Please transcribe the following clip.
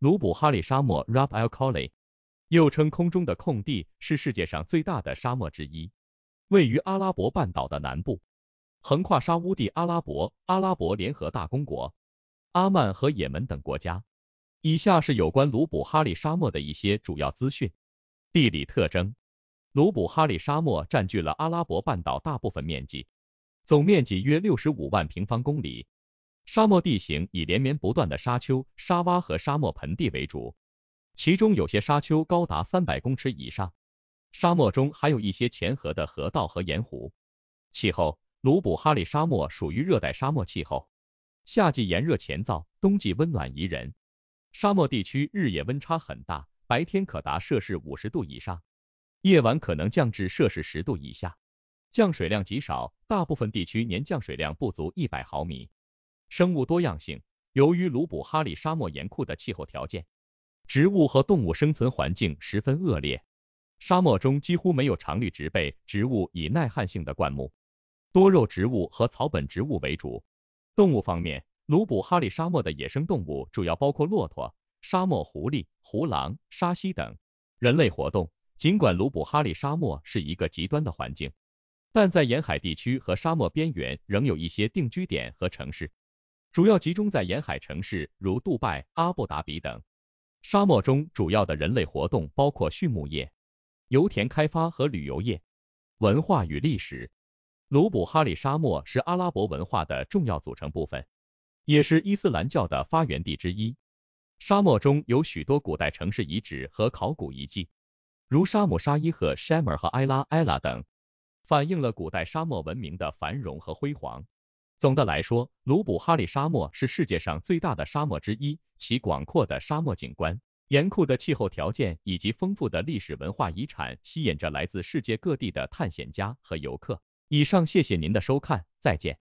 鲁卜哈利沙漠 （Rub Al Khali），又称空中的空地，是世界上最大的沙漠之一，位于阿拉伯半岛的南部，横跨沙乌地阿拉伯、阿拉伯联合大公国、阿曼和也门等国家。以下是有关鲁卜哈利沙漠的一些主要资讯：地理特征。鲁卜哈利沙漠占据了阿拉伯半岛大部分面积，总面积约六十五万平方公里。沙漠地形以连绵不断的沙丘、沙洼和沙漠盆地为主，其中有些沙丘高达三百公尺以上。沙漠中还有一些前河的河道和盐湖。气候，卢卜哈里沙漠属于热带沙漠气候，夏季炎热前燥，冬季温暖宜人。沙漠地区日夜温差很大，白天可达摄氏五十度以上，夜晚可能降至摄氏十度以下。降水量极少，大部分地区年降水量不足一百毫米。生物多样性由于鲁卜哈里沙漠严酷的气候条件，植物和动物生存环境十分恶劣。沙漠中几乎没有常绿植被，植物以耐旱性的灌木、多肉植物和草本植物为主。动物方面，鲁卜哈里沙漠的野生动物主要包括骆驼、沙漠狐狸、胡狼、沙蜥等。人类活动尽管鲁卜哈里沙漠是一个极端的环境，但在沿海地区和沙漠边缘仍有一些定居点和城市。主要集中在沿海城市，如杜拜、阿布达比等。沙漠中主要的人类活动包括畜牧业、油田开发和旅游业。文化与历史，卢卜哈里沙漠是阿拉伯文化的重要组成部分，也是伊斯兰教的发源地之一。沙漠中有许多古代城市遗址和考古遗迹，如沙姆沙伊赫、沙姆 r 和埃拉埃拉等，反映了古代沙漠文明的繁荣和辉煌。总的来说，卢普哈里沙漠是世界上最大的沙漠之一。其广阔的沙漠景观、严酷的气候条件以及丰富的历史文化遗产，吸引着来自世界各地的探险家和游客。以上，谢谢您的收看，再见。